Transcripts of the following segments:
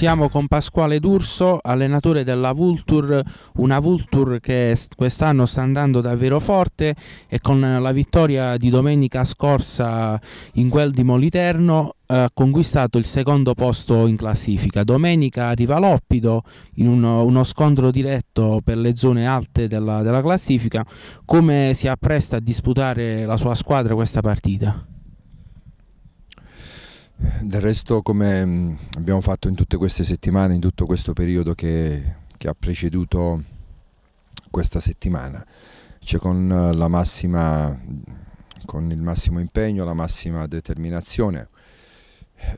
Siamo con Pasquale D'Urso, allenatore della Vultur, una Vultur che quest'anno sta andando davvero forte e con la vittoria di domenica scorsa in quel di Moliterno ha conquistato il secondo posto in classifica. Domenica arriva Loppido in uno, uno scontro diretto per le zone alte della, della classifica. Come si appresta a disputare la sua squadra questa partita? Del resto, come mm, abbiamo fatto in tutte queste settimane, in tutto questo periodo che, che ha preceduto questa settimana, cioè con, eh, massima, con, il massimo impegno, la massima determinazione,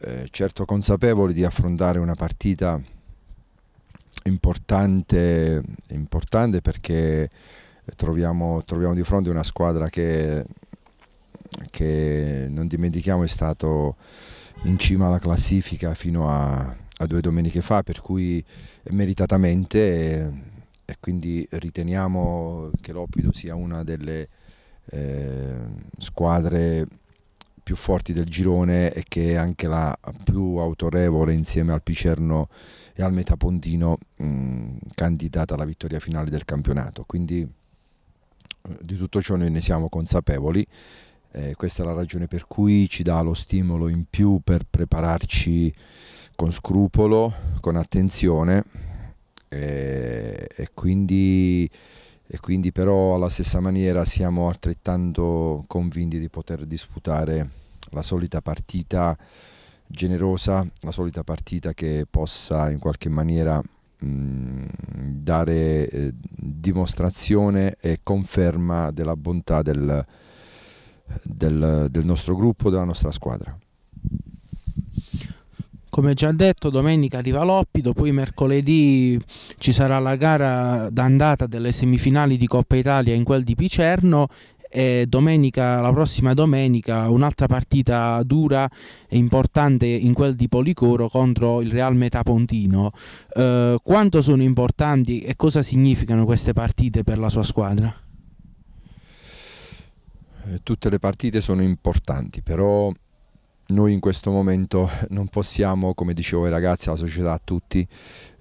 eh, certo consapevoli di affrontare una partita importante, importante perché troviamo, troviamo, di fronte una squadra che, che non dimentichiamo è stato in cima alla classifica fino a, a due domeniche fa, per cui meritatamente e, eh, e quindi riteniamo che l'Oppido sia una delle eh, squadre più forti del girone e che è anche la più autorevole insieme al Picerno e al Metapontino mh, mm, candidata alla vittoria finale del campionato. Quindi eh, di tutto ciò noi ne siamo consapevoli eh, questa è la ragione per cui ci dà lo stimolo in più per prepararci con scrupolo, con attenzione eh, e, quindi, e, quindi, però alla stessa maniera siamo altrettanto convinti di poter disputare la solita partita generosa, la solita partita che possa in qualche maniera mh, mm, dare eh, dimostrazione e conferma della bontà del, del, del nostro gruppo, della nostra squadra. Come già detto, domenica arriva l'Oppido, poi mercoledì ci sarà la gara d'andata delle semifinali di Coppa Italia in quel di Picerno e domenica, la prossima domenica un'altra partita dura e importante in quel di Policoro contro il Real Metapontino. Eh, quanto sono importanti e cosa significano queste partite per la sua squadra? Eh, tutte le partite sono importanti, però noi in questo momento non possiamo, come dicevo ai ragazzi, alla società, a tutti,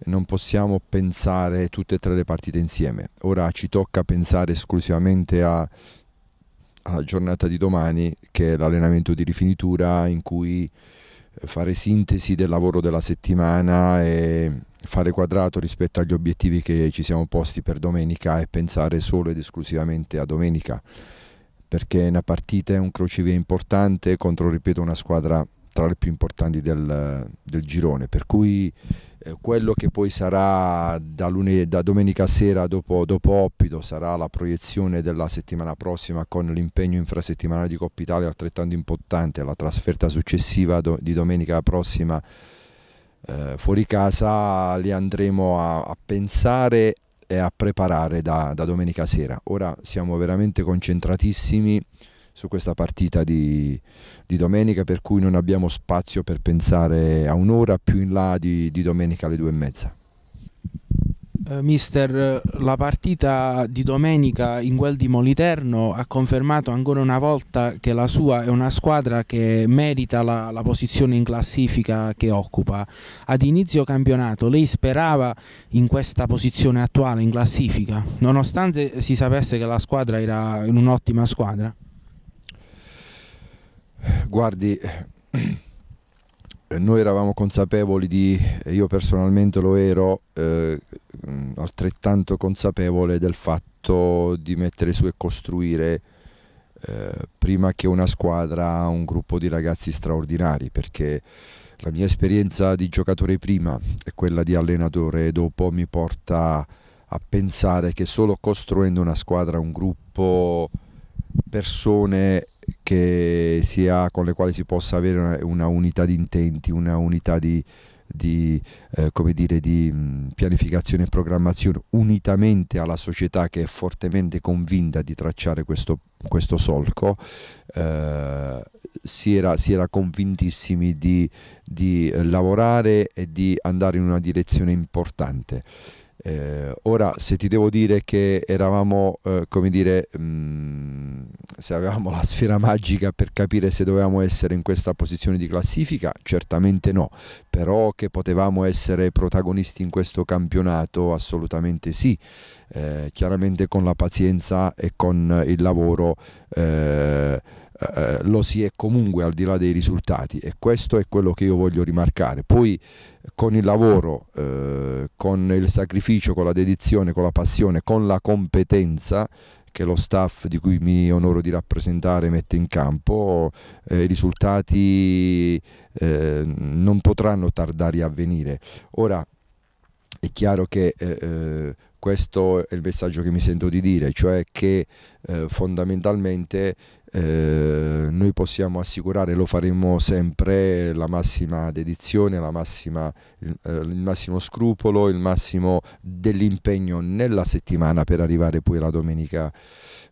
non possiamo pensare tutte e tre le partite insieme. Ora ci tocca pensare esclusivamente a, alla giornata di domani, che è l'allenamento di rifinitura, in cui eh, fare sintesi del lavoro della settimana e fare quadrato rispetto agli obiettivi che ci siamo posti per domenica e pensare solo ed esclusivamente a domenica perché è una partita, è un crocevia importante contro, ripeto, una squadra tra le più importanti del, del girone, per cui eh, quello che poi sarà da, lunedì, da domenica sera dopo, dopo, Oppido sarà la proiezione della settimana prossima con l'impegno infrasettimanale di Coppa Italia altrettanto importante, la trasferta successiva do, di domenica prossima eh, fuori casa, li andremo a, a pensare e a preparare da, da domenica sera. Ora siamo veramente concentratissimi su questa partita di, di, domenica per cui non abbiamo spazio per pensare a un'ora più in là di, di domenica alle due e mezza. Eh, mister, la partita di domenica in quel di Moliterno ha confermato ancora una volta che la sua è una squadra che merita la, la posizione in classifica che occupa. Ad inizio campionato lei sperava in questa posizione attuale in classifica, nonostante si sapesse che la squadra era un'ottima squadra? Guardi, eh, noi eravamo consapevoli di, io personalmente lo ero, eh, mm, altrettanto consapevole del fatto di mettere su e costruire eh, prima che una squadra un gruppo di ragazzi straordinari, perché la mia esperienza di giocatore prima e quella di allenatore dopo mi porta a pensare che solo costruendo una squadra, un gruppo, persone sia, con le quali si possa avere una, una unità di intenti, una unità di, di, eh, dire, di mm, pianificazione e programmazione unitamente alla società che è fortemente convinta di tracciare questo, questo solco, eh, si, era, si, era, convintissimi di, di lavorare e di andare in una direzione importante. Eh, ora, se ti devo dire che eravamo, eh, come dire, mh, mm, se avevamo la sfera magica per capire se dovevamo essere in questa posizione di classifica, certamente no, però che potevamo essere protagonisti in questo campionato, assolutamente sì, eh, chiaramente con la pazienza e con il lavoro Eh, eh, lo si è comunque al di là dei risultati e questo è quello che io voglio rimarcare. Poi con il lavoro, eh, con il sacrificio, con la dedizione, con la passione, con la competenza che lo staff di cui mi onoro di rappresentare mette in campo, eh, i risultati eh, non potranno tardare a venire. Ora è chiaro che eh, eh questo è il messaggio che mi sento di dire, cioè che eh, fondamentalmente eh, noi possiamo assicurare, lo faremo sempre, la massima dedizione, la massima, il, eh, il massimo scrupolo, il massimo dell'impegno nella settimana per arrivare poi la domenica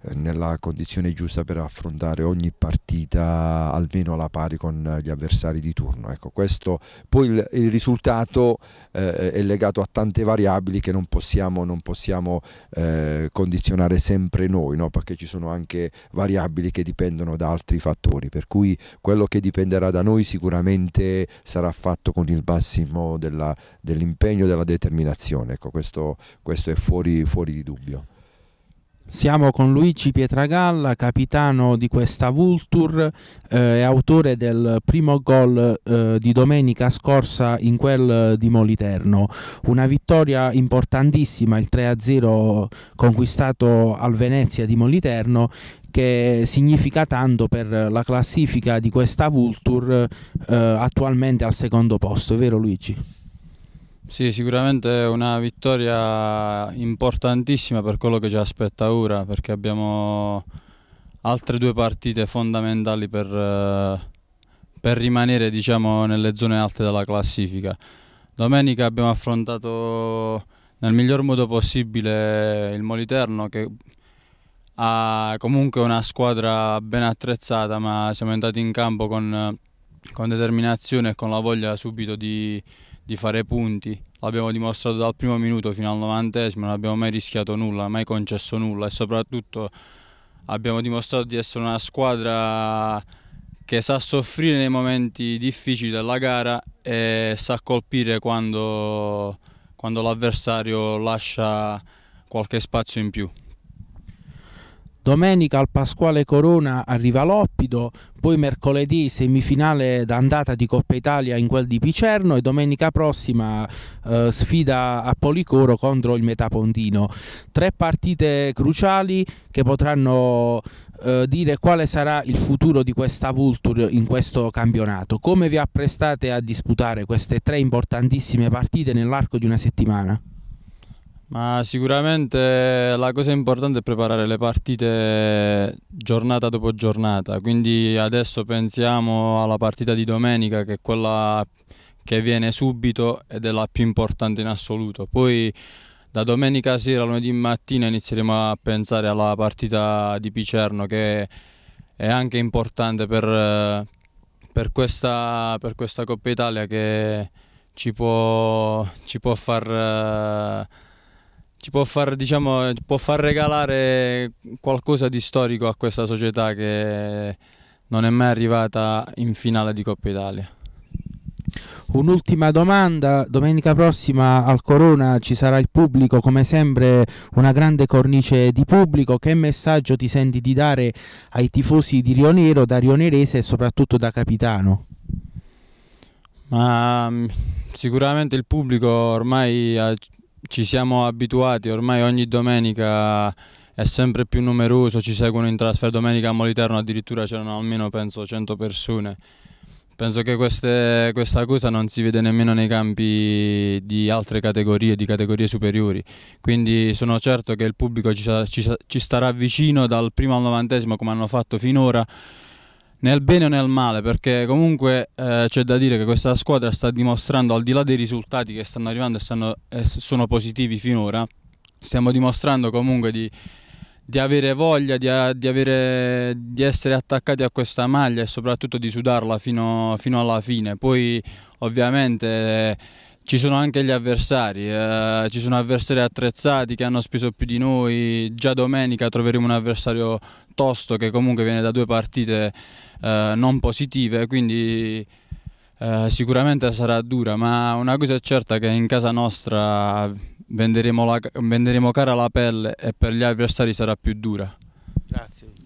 eh, nella condizione giusta per affrontare ogni partita almeno alla pari con gli avversari di turno. Ecco, questo, poi il, il risultato eh, è legato a tante variabili che non possiamo, non possiamo eh, condizionare sempre noi, no? perché ci sono anche variabili che dipendono da altri fattori, per cui quello che dipenderà da noi sicuramente sarà fatto con il massimo dell'impegno e della determinazione, ecco, questo, questo è fuori, fuori di dubbio. Siamo con Luigi Pietragalla, capitano di questa Vulture eh, e eh, autore del primo gol eh, di domenica scorsa in quel di Moliterno. Una vittoria importantissima, il 3-0 conquistato al Venezia di Moliterno che significa tanto per la classifica di questa Vulture eh, attualmente al secondo posto, è vero Luigi? Sì, sicuramente una vittoria importantissima per quello che ci aspetta ora, perché abbiamo altre due partite fondamentali per, eh, per rimanere diciamo, nelle zone alte della classifica. Domenica abbiamo affrontato nel miglior modo possibile il Moliterno che ha comunque una squadra ben attrezzata ma siamo entrati in campo con, con determinazione e con la voglia subito di, di fare punti. L'abbiamo dimostrato dal primo minuto fino al novantesimo, non abbiamo mai rischiato nulla, mai concesso nulla e soprattutto abbiamo dimostrato di essere una squadra che sa soffrire nei momenti difficili della gara e sa colpire quando, quando l'avversario lascia qualche spazio in più domenica al Pasquale Corona arriva Loppido, poi mercoledì semifinale d'andata di Coppa Italia in quel di Picerno e domenica prossima eh, sfida a Policoro contro il Metapontino. Tre partite cruciali che potranno eh, dire quale sarà il futuro di questa Vulture in questo campionato. Come vi apprestate a disputare queste tre importantissime partite nell'arco di una settimana? Ma sicuramente la cosa importante è preparare le partite giornata dopo giornata, quindi adesso pensiamo alla partita di domenica che è quella che viene subito ed è la più importante in assoluto. Poi da domenica sera, a lunedì mattina inizieremo a pensare alla partita di Picerno che è anche importante per, per, questa, per questa, Coppa Italia che ci può, ci può far ci può far, diciamo, può far regalare qualcosa di storico a questa società che non è mai arrivata in finale di Coppa Italia. Un'ultima domanda, domenica prossima al Corona ci sarà il pubblico, come sempre una grande cornice di pubblico, che messaggio ti senti di dare ai tifosi di Rionero, da Rionerese e soprattutto da capitano? Ma mm, sicuramente il pubblico ormai ha ci siamo abituati ormai ogni domenica è sempre più numeroso, ci seguono in trasferta domenica a Moliterno, addirittura c'erano almeno penso 100 persone. Penso che queste, questa cosa non si vede nemmeno nei campi di altre categorie, di categorie superiori, quindi sono certo che il pubblico ci, ci, ci starà vicino dal primo al novantesimo come hanno fatto finora nel bene o nel male, perché comunque eh, c'è da dire che questa squadra sta dimostrando, al di là dei risultati che stanno arrivando e, stanno, e sono positivi finora, stiamo dimostrando comunque di di avere voglia di, di, avere, di, essere attaccati a questa maglia e soprattutto di sudarla fino, fino alla fine. Poi ovviamente ci sono anche gli avversari, eh, ci sono avversari attrezzati che hanno speso più di noi, già domenica troveremo un avversario tosto che comunque viene da due partite eh, non positive, quindi eh, sicuramente sarà dura, ma una cosa è certa che in casa nostra venderemo, la, venderemo cara la pelle e per gli avversari sarà più dura. Grazie.